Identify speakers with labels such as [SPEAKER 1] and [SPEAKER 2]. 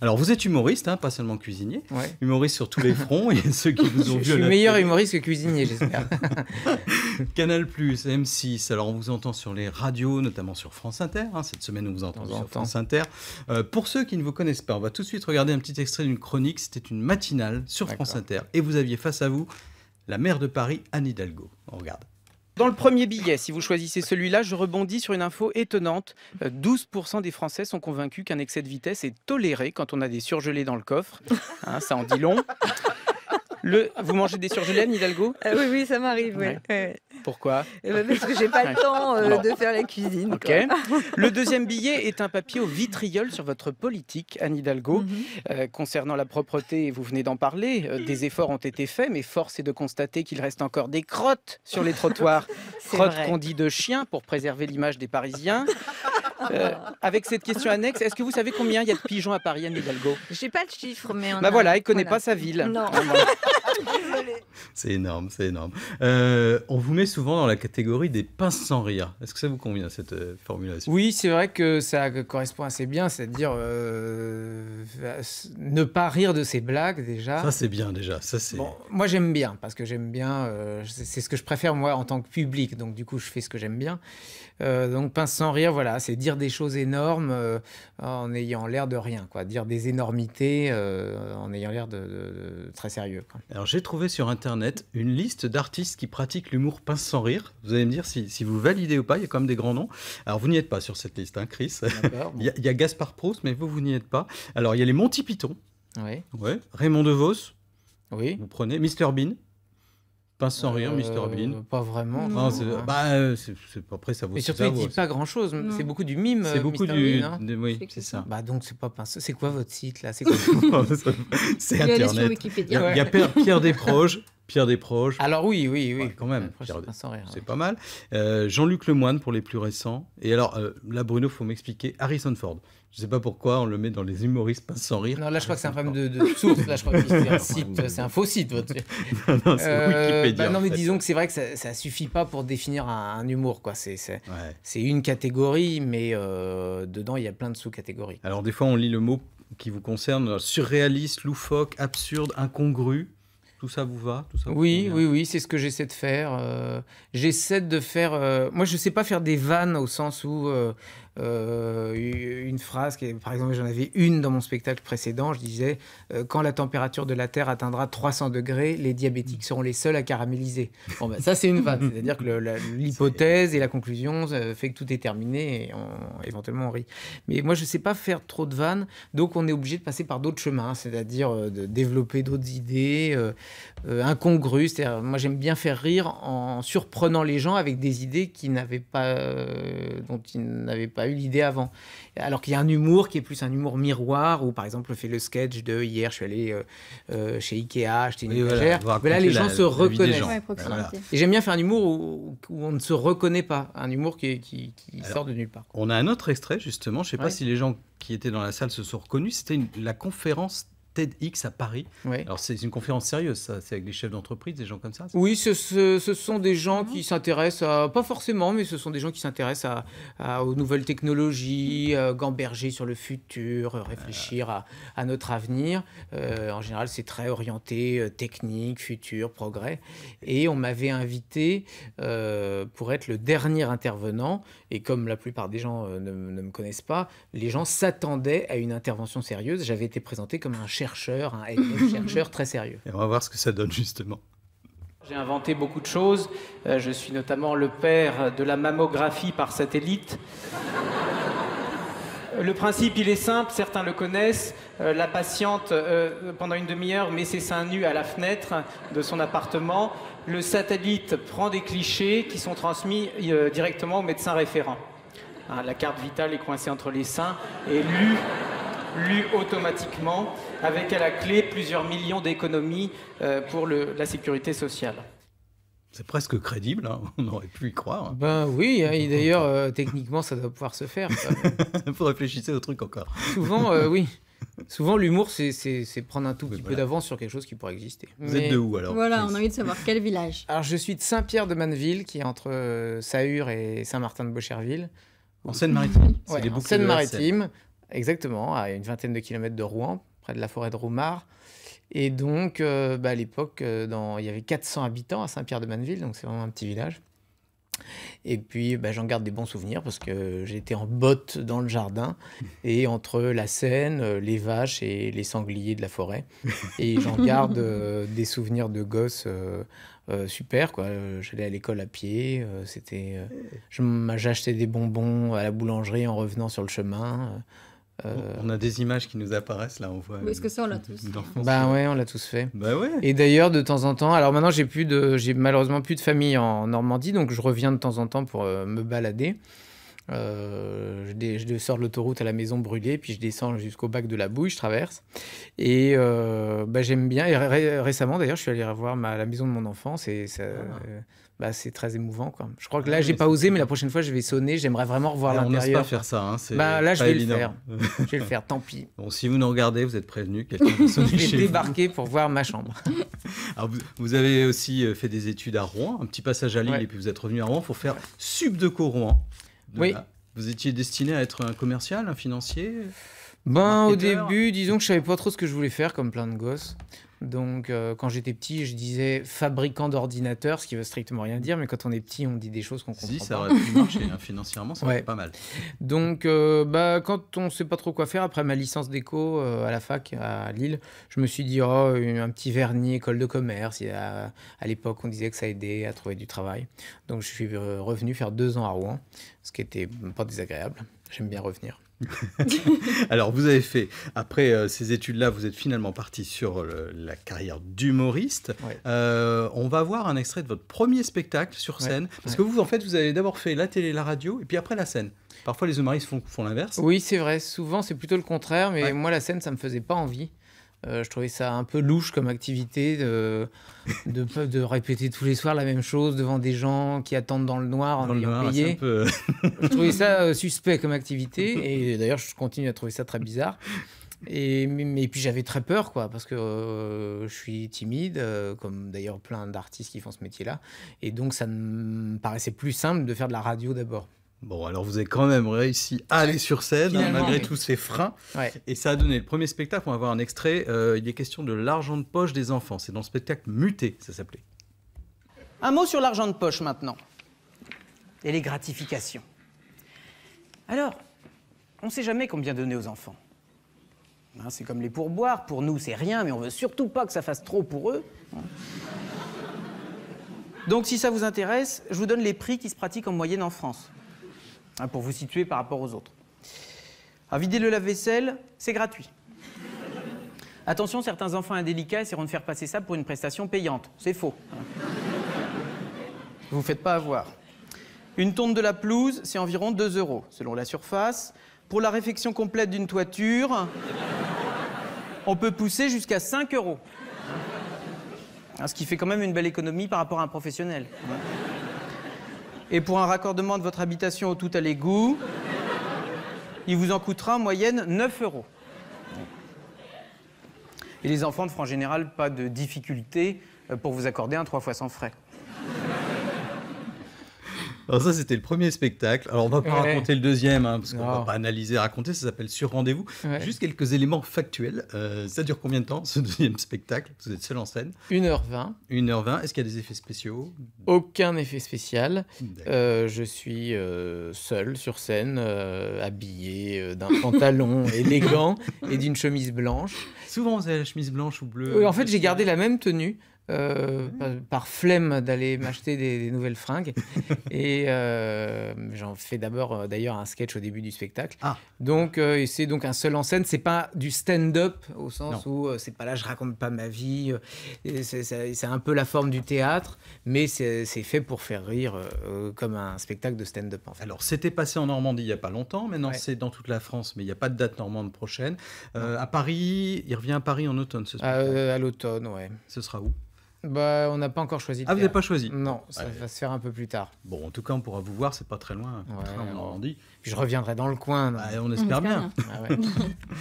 [SPEAKER 1] Alors, vous êtes humoriste, hein, pas seulement cuisinier. Humoriste sur tous les fronts. et ceux qui vous ont vu. Je suis meilleur humoriste que cuisinier, j'espère. Canal, M6. Alors, on vous entend sur les radios, notamment sur France Inter. Hein, cette semaine, on vous entend sur France Inter. Euh, pour ceux qui ne vous connaissent pas, on va tout de suite regarder un petit extrait d'une chronique. C'était une matinale sur France Inter. Et vous aviez face à vous
[SPEAKER 2] la maire de Paris, Anne Hidalgo. On regarde. Dans le premier billet, si vous choisissez celui-là, je rebondis sur une info étonnante. 12% euh, des Français sont convaincus qu'un excès de vitesse est toléré quand on a des surgelés dans le coffre. Hein, ça en dit long. Le, vous mangez des surgelés, Nidalgo euh, Oui, oui, ça m'arrive. Pourquoi eh ben, Parce que j'ai pas le temps euh, de faire la cuisine. le deuxième billet est un papier au vitriol sur votre politique, Anne Hidalgo. Mhm. Euh, concernant la propreté, vous venez d'en parler. Euh, des efforts ont été faits, mais force est de constater qu'il reste encore des crottes sur les trottoirs. crottes qu'on dit de chiens pour préserver l'image des Parisiens. Euh, avec cette question annexe, est-ce que vous savez combien il y a de pigeons à Paris, Anne Hidalgo Je n'ai pas le chiffre, mais. bah voilà, il ne connaît pas sa ville. Non. Ah c'est
[SPEAKER 1] énorme, c'est énorme. Euh, on vous met souvent dans la catégorie des pinces sans rire. Est-ce que ça vous convient, cette euh, formulation
[SPEAKER 2] Oui, c'est vrai que ça correspond assez bien, c'est-à-dire ne pas rire de ses blagues, déjà. Ça, c'est bien,
[SPEAKER 1] déjà. Ça, bon,
[SPEAKER 2] moi, j'aime bien, parce que j'aime bien. c'est ce que je préfère, moi, en tant que public. Donc, du coup, je fais ce que j'aime bien. donc, pinces sans rire, voilà, c'est dire des choses énormes euh, en ayant l'air de rien, quoi. Dire des énormités euh, en ayant l'air de, très sérieux. Alors j'ai trouvé sur internet
[SPEAKER 1] une liste d'artistes qui pratiquent l'humour pince sans rire. Vous allez me dire si, vous validez ou pas. Il y a quand même des grands noms. Alors vous n'y êtes pas sur cette liste, hein, Chris. il, y a, Gaspard Proust, mais vous vous n'y êtes pas. Alors il y a les Monty Python. Oui. Ouais. Raymond Devos. Oui. Vous prenez Mr Bean.
[SPEAKER 2] Pas sans rire, Mr. Euh, Bean. Pas vraiment. Non, c'est, bah, euh, après, ça vaut Mais surtout, il ne dit pas grand chose. C'est beaucoup du mime. C'est beaucoup du. Hein. de- oui, C'est ça. Bah, donc, c'est pas pince. C'est quoi votre site, là C'est Internet. Il y a, Pierre Desproges
[SPEAKER 1] Pierre Desproges. Alors oui, oui, oui. quand même. C'est pas mal. Euh, Jean-Luc Lemoine pour les plus récents. Et alors euh, là, Bruno, faut m'expliquer. Harrison Ford. Je ne sais pas pourquoi on le met dans les humoristes pas sans
[SPEAKER 2] rire. Non, là, je crois que c'est un problème de, source. Là, je crois que euh, c'est un faux site. non, Wikipédia. Bah, non, mais disons que c'est vrai que ça, ne suffit pas pour définir un, humour, quoi. C'est une catégorie, mais dedans il y a plein de sous-catégories.
[SPEAKER 1] Alors des fois, on lit le mot qui vous concerne
[SPEAKER 2] surréaliste, loufoque, absurde, incongru. Tout ça vous va tout ça Oui, oui, oui, c'est ce que j'essaie de faire. Euh, j'essaie de faire. Euh, moi, je ne sais pas faire des vannes au sens où euh, euh, une phrase, qui par exemple, j'en avais une dans mon spectacle précédent, je disais euh, Quand la température de la Terre atteindra 300 degrés, les diabétiques seront les seuls à caraméliser. Bon, ben, ça, c'est une vanne. C'est-à-dire que l'hypothèse et la conclusion fait que tout est terminé et éventuellement on rit. Mais moi, je ne sais pas faire trop de vannes, donc on est obligé de passer par d'autres chemins, c'est-à-dire euh, de développer d'autres idées incongrues. C'est-à-dire, moi, j'aime bien faire rire en surprenant les gens avec des idées qui n'avaient pas, dont ils n'avaient pas eu l'idée avant. Alors qu'il y a un humour qui est plus un humour miroir, où par exemple, on fait le sketch de hier, je suis allé euh, euh, chez Ikea acheter une étagère. là, les gens se reconnaissent. Et j'aime bien faire un humour où, on ne se reconnaît pas, un humour qui,
[SPEAKER 1] sort de nulle part. On a un autre extrait, justement. Je ne sais pas si les gens qui étaient dans la salle se sont reconnus. C'était la conférence TEDx à Paris. Alors c'est une conférence sérieuse, ça, c'est avec des chefs d'entreprise, des gens comme ça.
[SPEAKER 2] Oui, ce, sont des gens ah. qui s'intéressent à, pas forcément, mais ce sont des gens qui s'intéressent à, aux nouvelles technologies, euh, gamberger sur le futur, euh, réfléchir à, notre avenir. Euh, en général, c'est très orienté technique, futur, progrès. Et on m'avait invité pour être le dernier intervenant. Et comme la plupart des gens ne, me connaissent pas, les gens s'attendaient à une intervention sérieuse. J'avais été présenté comme un chef chercheur, un hein, chercheurs chercheur très sérieux. Et on va voir ce que ça donne justement. J'ai inventé beaucoup de choses. Euh, je suis notamment le père de la mammographie par satellite. Le principe, il est simple, certains le connaissent. Euh, la patiente, euh, pendant une demi-heure, met ses seins nus à la fenêtre de son appartement. Le satellite prend des clichés qui sont transmis directement au médecin référent. Hein, la carte vitale est coincée entre les seins et lue lui automatiquement, avec à la clé plusieurs millions d'économies euh, pour le, la sécurité sociale. C'est presque crédible, hein. on aurait pu y croire. Ben oui, hein, et d'ailleurs, euh, techniquement, ça doit pouvoir se faire. réfléchir réfléchir au truc encore. Souvent, euh, oui. Souvent, l'humour, c'est prendre un tout petit peu d'avance sur quelque chose qui pourrait exister. Vous êtes de où alors
[SPEAKER 1] Voilà, on a envie de savoir quel village.
[SPEAKER 2] Alors, je suis de Saint-Pierre-de-Manneville, qui est entre Sahur et Saint-Martin-de-Beaucherville. En Seine-Maritime ouais, En Seine-Maritime, Exactement, à une vingtaine de kilomètres de Rouen, près de la forêt de Roumard. Et donc, euh, bah, à l'époque, euh, il y avait 400 habitants à Saint-Pierre-de-Manneville, donc c'est vraiment un petit village. Et puis, bah, j'en garde des bons souvenirs parce que j'étais en botte dans le jardin et entre la Seine, euh, les vaches et les sangliers de la forêt. Et j'en garde des souvenirs de gosse super. J'allais à l'école à pied. c'était, J'achetais des bonbons à la boulangerie en revenant sur le chemin. Euh, on a des images qui nous apparaissent là, on voit. Est-ce que ça, on l'a tous Bah euh, ouais, on l'a tous fait. Bah ouais. Et d'ailleurs, de temps en temps, alors maintenant, j'ai plus de, j'ai malheureusement plus de famille en Normandie, donc je reviens de temps en temps pour euh, me balader. Euh, je, sors de l'autoroute à la maison brûlée, puis je descends jusqu'au bac de la bouille, je traverse. Et euh, bah, j'aime bien. Et récemment, d'ailleurs, je suis allé revoir la maison de mon enfance ah. et euh, bah, c'est très émouvant. Je crois que ah là, j'ai pas osé, mais la prochaine fois, je vais sonner. J'aimerais vraiment revoir l'intérieur. On pas faire ça. Hein, bah, là, je vais le faire. je vais le faire, tant pis. Bon, si vous nous regardez,
[SPEAKER 1] vous êtes prévenu Je vais débarquer pour voir ma chambre. vous, avez aussi fait des études à Rouen, un petit passage à Lille, et puis vous êtes revenu à Rouen pour faire Sub de oui.
[SPEAKER 2] Vous étiez destiné à être un commercial, un financier Ben, au début, disons que je savais pas trop ce que je voulais faire, comme plein de gosses. Donc, euh, quand j'étais petit, je disais fabricant d'ordinateurs, ce qui veut strictement rien dire, mais quand on est petit, on dit des choses qu'on comprend. Si, ça aurait pu marcher hein. financièrement, ça aurait pas mal. Donc, euh, bah, quand on sait pas trop quoi faire, après ma licence d'éco euh, à la fac à Lille, je me suis dit, oh, un petit vernis école de commerce. à, l'époque, on disait que ça aidait à trouver du travail. Donc, je suis revenu faire deux ans à Rouen, ce qui était pas désagréable. J'aime bien revenir.
[SPEAKER 1] Alors, vous avez fait,
[SPEAKER 2] après euh, ces
[SPEAKER 1] études-là, vous êtes finalement parti sur euh, la carrière d'humoriste. Euh, on va voir un extrait de votre premier spectacle sur scène. Parce que vous, en fait, vous avez d'abord fait la télé, la radio, et puis après la
[SPEAKER 2] scène. Parfois, les humoristes font, font l'inverse. Oui, c'est vrai. Souvent, c'est plutôt le contraire. Mais moi, la scène, ça me faisait pas envie. Euh, je trouvais ça un peu louche comme activité de, de, de, répéter tous les soirs la même chose devant des gens qui attendent dans le noir en ayant payé. Euh, je trouvais ça euh, suspect comme activité et d'ailleurs je continue à trouver ça très bizarre. Et, mais, puis j'avais très peur, quoi, parce que je suis timide, comme d'ailleurs plein d'artistes qui font ce métier-là. Et donc ça me paraissait plus simple de faire de la radio d'abord. Bon, alors vous avez quand même réussi
[SPEAKER 1] à aller sur scène, malgré tous ces freins.
[SPEAKER 2] Et ça a donné le premier spectacle,
[SPEAKER 1] on va voir un extrait, euh, il est question de l'argent de poche des enfants. C'est dans le spectacle Muté, ça s'appelait.
[SPEAKER 2] Un mot sur l'argent de poche maintenant. Et les gratifications. Alors, on ne sait jamais combien donner aux enfants. Hein, c'est comme les pourboires, pour nous c'est rien, mais on veut surtout pas que ça fasse trop pour eux. Donc si ça vous intéresse, je vous donne les prix qui se pratiquent en moyenne en France. Hein, pour vous situer par rapport aux autres. À ah, vider le lave-vaisselle, c'est gratuit. Attention, certains enfants indélicats essaieront de faire passer ça pour une prestation payante. C'est faux. Hein. vous ne faites pas avoir. Une tonte de la pelouse, c'est environ 2 euros, selon la surface. Pour la réfection complète d'une toiture, on peut pousser jusqu'à 5 euros. Hein, ce qui fait quand même une belle économie par rapport à un professionnel. Et pour un raccordement de votre habitation au tout à l'égout, il vous en coûtera en moyenne 9 euros. Et les enfants ne feront en général pas de difficultés euh, pour vous accorder un 3 fois sans frais.
[SPEAKER 1] Alors ça, c'était le premier spectacle. Alors on va pas raconter le deuxième, hein, parce qu'on va pas analyser, raconter. Ça s'appelle Sur rendez-vous. Juste quelques éléments factuels. Euh, ça dure combien de temps ce deuxième spectacle Vous êtes seul en scène. 1h20. 1h20. Est-ce qu'il y a des effets spéciaux
[SPEAKER 2] Aucun effet spécial. Euh, je suis euh, seul sur scène, habillé d'un pantalon élégant et d'une chemise blanche.
[SPEAKER 1] Souvent, vous avez la chemise blanche ou bleue. en fait, j'ai
[SPEAKER 2] gardé la même tenue. Euh, par, flemme d'aller m'acheter des, nouvelles fringues. et euh, j'en fais d'abord euh, d'ailleurs un sketch au début du spectacle. Ah. Donc c'est donc un seul en scène. C'est pas du stand-up au sens où c'est pas là je raconte pas ma vie. C'est un peu la forme du théâtre, mais c'est fait pour faire rire comme un spectacle de stand-up. Alors c'était passé en
[SPEAKER 1] Normandie il y a pas longtemps. Maintenant c'est dans toute la France, mais il n'y a pas de date normande prochaine. à Paris, il revient à Paris en automne ce à l'automne, ouais. Ce sera où
[SPEAKER 2] bah, on n'a pas encore choisi. Ah, vous n'avez pas choisi Non, ça
[SPEAKER 1] va se faire un peu plus tard. Bon, en tout cas, on pourra vous voir, c'est pas très loin. on... Puis je reviendrai dans le coin. Bah, on espère bien. Ah